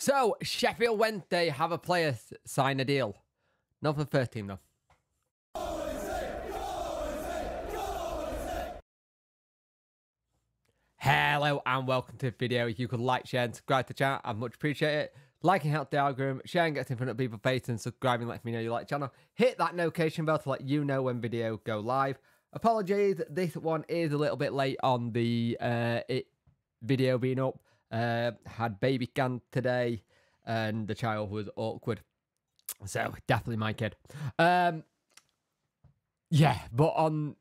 So, Sheffield Wednesday have a player sign a deal. Not for first team, though. Hello and welcome to the video. If you could like, share and subscribe to the channel, I'd much appreciate it. Liking helps the algorithm, sharing gets in front of people's face and subscribing lets me know you like the channel. Hit that notification bell to let you know when video go live. Apologies, this one is a little bit late on the uh, it video being up uh, had baby can today, and the child was awkward. So definitely my kid. Um, yeah, but on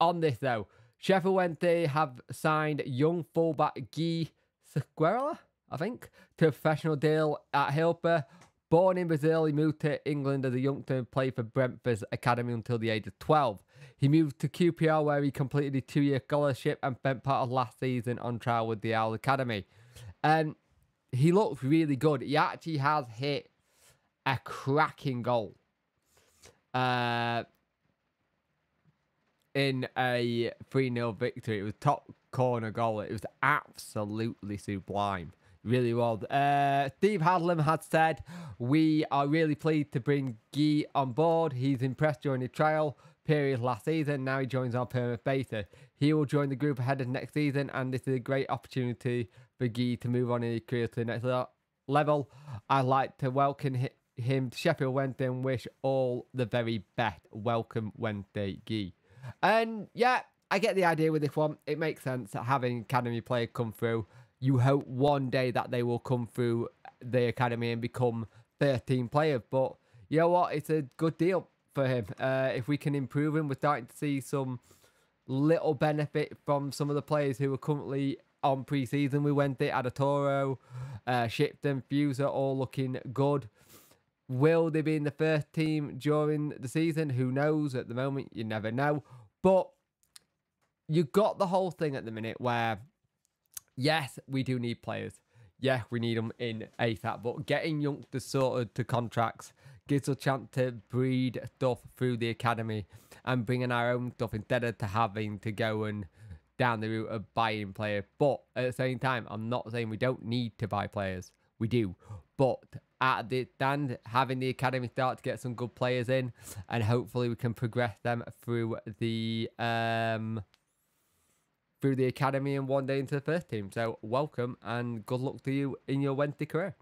on this though, Sheffield Wednesday have signed young fullback Guy Sequeira, I think, to a professional deal at Hilper Born in Brazil, he moved to England as a youngster and played for Brentford's academy until the age of 12. He moved to QPR where he completed a two-year scholarship and spent part of last season on trial with the Owl Academy. And um, he looked really good. He actually has hit a cracking goal. Uh, in a 3 0 victory. It was top corner goal. It was absolutely sublime really well. Uh, Steve Hadlam had said, We are really pleased to bring Guy on board. He's impressed during the trial period last season. Now he joins our permanent basis. He will join the group ahead of next season, and this is a great opportunity for Guy to move on in his career to the next level. I'd like to welcome him to Sheffield Wednesday and wish all the very best. Welcome, Wednesday Guy. And yeah, I get the idea with this one. It makes sense having academy player come through you hope one day that they will come through the academy and become 13 players. But you know what? It's a good deal for him. Uh, if we can improve him, we're starting to see some little benefit from some of the players who are currently on pre-season. We went it Adatoro, uh, Shipton, Fuser, all looking good. Will they be in the first team during the season? Who knows? At the moment, you never know. But you got the whole thing at the minute where yes, we do need players. Yeah, we need them in ASAP. But getting youngsters sorted to contracts gives a chance to breed stuff through the academy and bringing our own stuff instead of to having to go and down the route of buying players. But at the same time, I'm not saying we don't need to buy players. We do. But at the end, having the academy start to get some good players in and hopefully we can progress them through the um, through the academy and one day into the first team. So welcome and good luck to you in your Wednesday career.